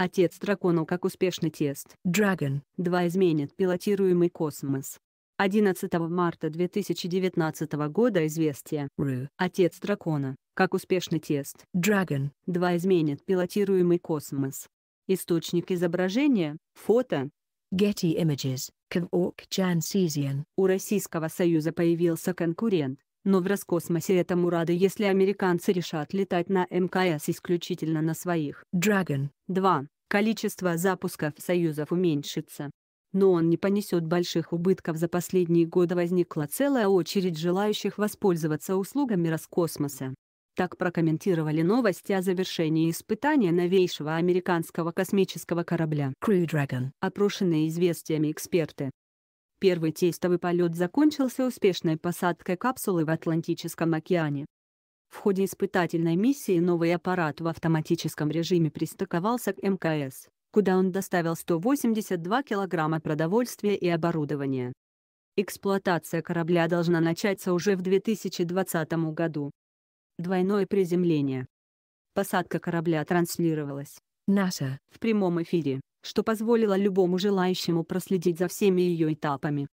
Отец дракону как успешный тест. Dragon 2 изменит пилотируемый космос. 11 марта 2019 года известие. Ru. Отец дракона, как успешный тест. Dragon 2 изменит пилотируемый космос. Источник изображения, фото. Getty Images, Kvork Jansesian. У Российского Союза появился конкурент, но в Роскосмосе этому рады если американцы решат летать на МКС исключительно на своих. Dragon 2. Количество запусков союзов уменьшится. Но он не понесет больших убытков. За последние годы возникла целая очередь желающих воспользоваться услугами Роскосмоса. Так прокомментировали новости о завершении испытания новейшего американского космического корабля Crew Dragon, опрошенные известиями эксперты. Первый тестовый полет закончился успешной посадкой капсулы в Атлантическом океане. В ходе испытательной миссии новый аппарат в автоматическом режиме пристыковался к МКС, куда он доставил 182 килограмма продовольствия и оборудования. Эксплуатация корабля должна начаться уже в 2020 году. Двойное приземление. Посадка корабля транслировалась НАСА в прямом эфире, что позволило любому желающему проследить за всеми ее этапами.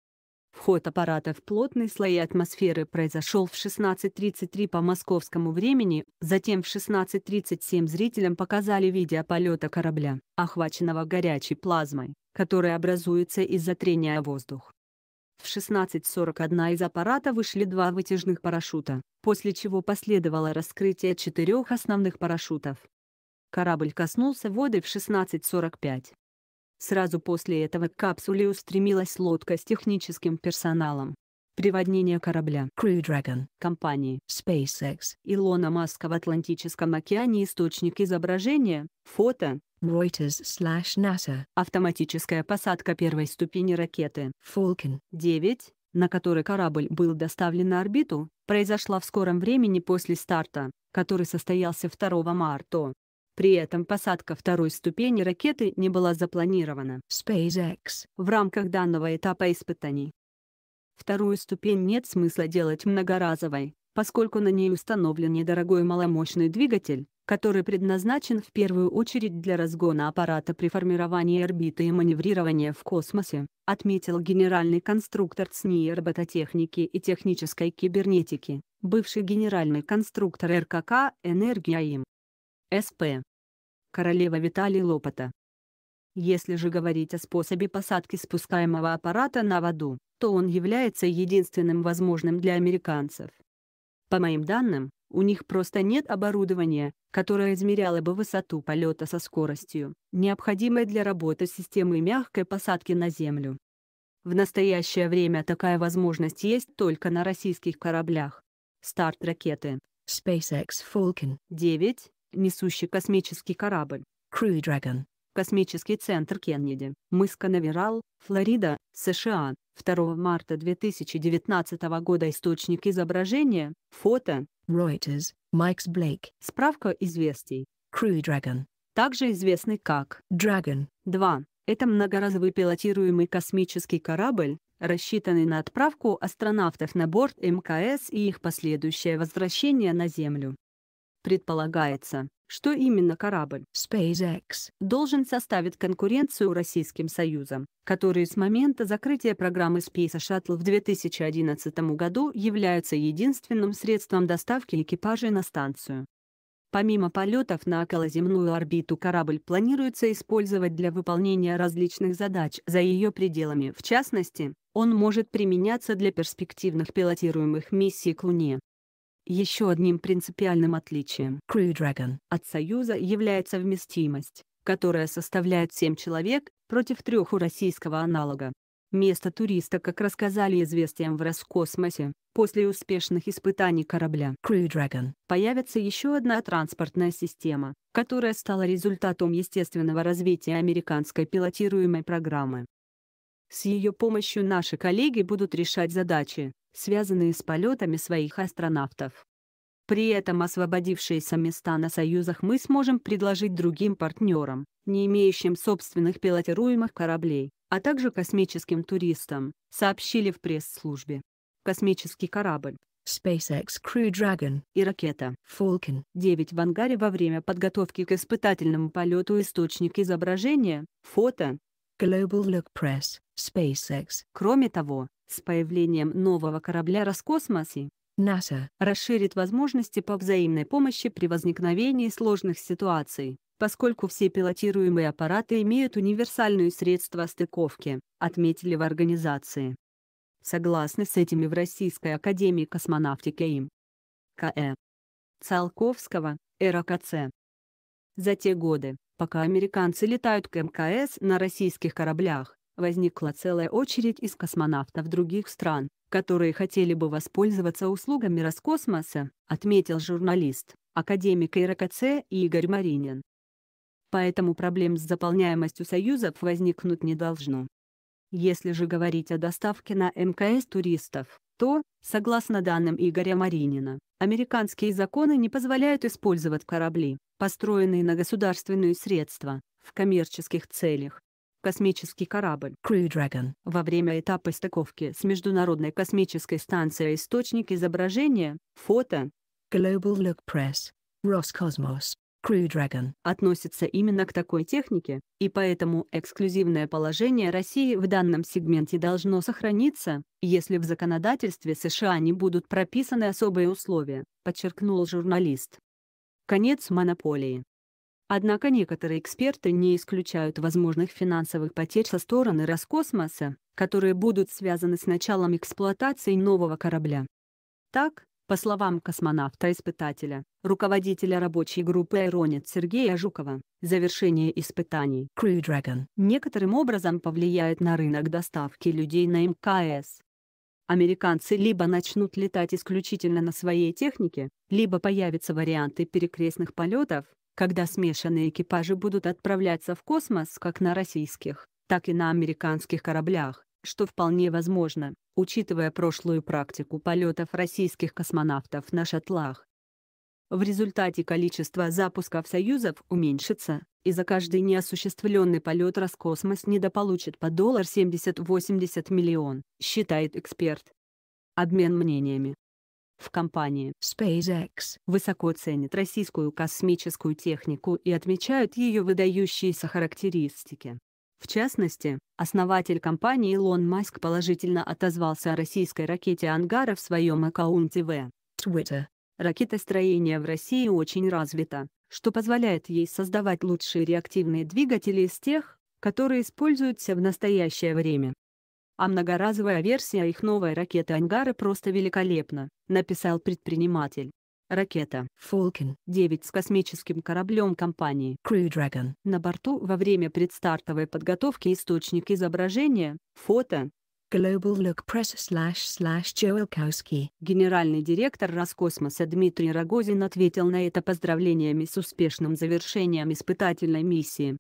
Вход аппарата в плотные слои атмосферы произошел в 16.33 по московскому времени, затем в 16.37 зрителям показали видео полета корабля, охваченного горячей плазмой, которая образуется из-за трения о воздух. В 16.41 из аппарата вышли два вытяжных парашюта, после чего последовало раскрытие четырех основных парашютов. Корабль коснулся воды в 16.45. Сразу после этого к капсуле устремилась лодка с техническим персоналом. Приводнение корабля Crew Dragon компании SpaceX Илона Маска в Атлантическом океане Источник изображения, фото Reuters slash NASA Автоматическая посадка первой ступени ракеты Falcon 9 на которой корабль был доставлен на орбиту, произошла в скором времени после старта, который состоялся 2 марта. При этом посадка второй ступени ракеты не была запланирована SpaceX в рамках данного этапа испытаний. Вторую ступень нет смысла делать многоразовой, поскольку на ней установлен недорогой маломощный двигатель, который предназначен в первую очередь для разгона аппарата при формировании орбиты и маневрирования в космосе, отметил генеральный конструктор ЦНИ робототехники и технической кибернетики, бывший генеральный конструктор РКК «Энергия им». СП. Королева Виталий Лопота. Если же говорить о способе посадки спускаемого аппарата на воду, то он является единственным возможным для американцев. По моим данным, у них просто нет оборудования, которое измеряло бы высоту полета со скоростью, необходимой для работы системы мягкой посадки на Землю. В настоящее время такая возможность есть только на российских кораблях. Старт ракеты SpaceX Falcon 9 несущий космический корабль Crew Dragon, космический центр Кеннеди, мыс Канаверал, Флорида, США, 2 марта 2019 года Источник изображения, фото, Reuters, Майкс Блейк. Справка известий. Crew Dragon. Также известный как Dragon 2. Это многоразовый пилотируемый космический корабль, рассчитанный на отправку астронавтов на борт МКС и их последующее возвращение на Землю. Предполагается, что именно корабль SpaceX должен составить конкуренцию российским союзам, которые с момента закрытия программы Space Shuttle в 2011 году являются единственным средством доставки экипажей на станцию. Помимо полетов на околоземную орбиту корабль планируется использовать для выполнения различных задач за ее пределами. В частности, он может применяться для перспективных пилотируемых миссий к Луне, еще одним принципиальным отличием Crew Dragon от Союза является вместимость, которая составляет 7 человек против трех у российского аналога. Место туриста, как рассказали известиям в Роскосмосе, после успешных испытаний корабля Crew Dragon появится еще одна транспортная система, которая стала результатом естественного развития американской пилотируемой программы. С ее помощью наши коллеги будут решать задачи, связанные с полетами своих астронавтов. При этом освободившиеся места на союзах мы сможем предложить другим партнерам, не имеющим собственных пилотируемых кораблей, а также космическим туристам, сообщили в пресс-службе. Космический корабль SpaceX Crew Dragon и ракета Falcon 9 в ангаре во время подготовки к испытательному полету источник изображения, фото Global Look Press, SpaceX. Кроме того, с появлением нового корабля «Роскосмосе» НАСА расширит возможности по взаимной помощи при возникновении сложных ситуаций, поскольку все пилотируемые аппараты имеют универсальные средства стыковки, отметили в организации. Согласно с этими в Российской Академии Космонавтики им. К.Э. Циолковского, РКЦ. За те годы, пока американцы летают к МКС на российских кораблях, возникла целая очередь из космонавтов других стран, которые хотели бы воспользоваться услугами Роскосмоса, отметил журналист, академик РКЦ Игорь Маринин. Поэтому проблем с заполняемостью союзов возникнуть не должно. Если же говорить о доставке на МКС туристов, то, согласно данным Игоря Маринина, американские законы не позволяют использовать корабли, построенные на государственные средства, в коммерческих целях, космический корабль Crew Dragon. Во время этапа стыковки с Международной космической станцией источник изображения, фото Global Look Press, Роскосмос, Crew Dragon относится именно к такой технике, и поэтому эксклюзивное положение России в данном сегменте должно сохраниться, если в законодательстве США не будут прописаны особые условия, подчеркнул журналист. Конец монополии. Однако некоторые эксперты не исключают возможных финансовых потерь со стороны Роскосмоса, которые будут связаны с началом эксплуатации нового корабля. Так, по словам космонавта-испытателя, руководителя рабочей группы «Айронит» Сергея Жукова, завершение испытаний Crew Dragon некоторым образом повлияет на рынок доставки людей на МКС. Американцы либо начнут летать исключительно на своей технике, либо появятся варианты перекрестных полетов, когда смешанные экипажи будут отправляться в космос как на российских, так и на американских кораблях, что вполне возможно, учитывая прошлую практику полетов российских космонавтов на шаттлах. В результате количество запусков союзов уменьшится, и за каждый неосуществленный полет Роскосмос недополучит по доллар 70-80 миллион, считает эксперт. Обмен мнениями в компании SpaceX высоко ценят российскую космическую технику и отмечают ее выдающиеся характеристики. В частности, основатель компании Илон Маск положительно отозвался о российской ракете «Ангара» в своем аккаунте в Twitter. Ракетостроение в России очень развито, что позволяет ей создавать лучшие реактивные двигатели из тех, которые используются в настоящее время а многоразовая версия их новой ракеты «Ангары» просто великолепна, написал предприниматель. Ракета Falcon 9 с космическим кораблем компании Crew Dragon на борту во время предстартовой подготовки источник изображения, фото, Global Look Press slash slash Генеральный директор Роскосмоса Дмитрий Рогозин ответил на это поздравлениями с успешным завершением испытательной миссии.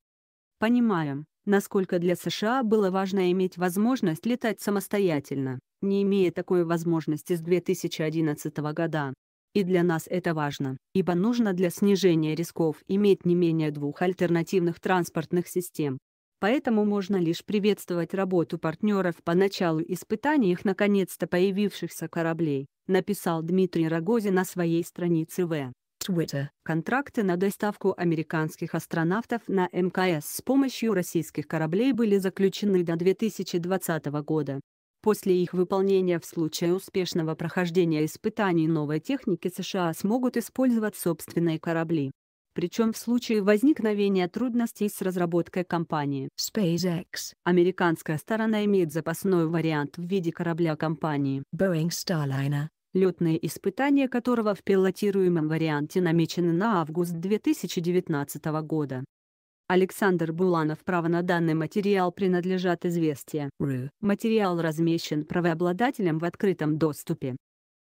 Понимаем, насколько для США было важно иметь возможность летать самостоятельно, не имея такой возможности с 2011 года. И для нас это важно, ибо нужно для снижения рисков иметь не менее двух альтернативных транспортных систем. Поэтому можно лишь приветствовать работу партнеров по началу испытаний их наконец-то появившихся кораблей, написал Дмитрий Рогозин на своей странице в Twitter. Контракты на доставку американских астронавтов на МКС с помощью российских кораблей были заключены до 2020 года. После их выполнения в случае успешного прохождения испытаний новой техники США смогут использовать собственные корабли. Причем в случае возникновения трудностей с разработкой компании SpaceX, американская сторона имеет запасной вариант в виде корабля компании Boeing Starliner летные испытания которого в пилотируемом варианте намечены на август 2019 года. Александр Буланов право на данный материал принадлежат известия. Материал размещен правообладателем в открытом доступе.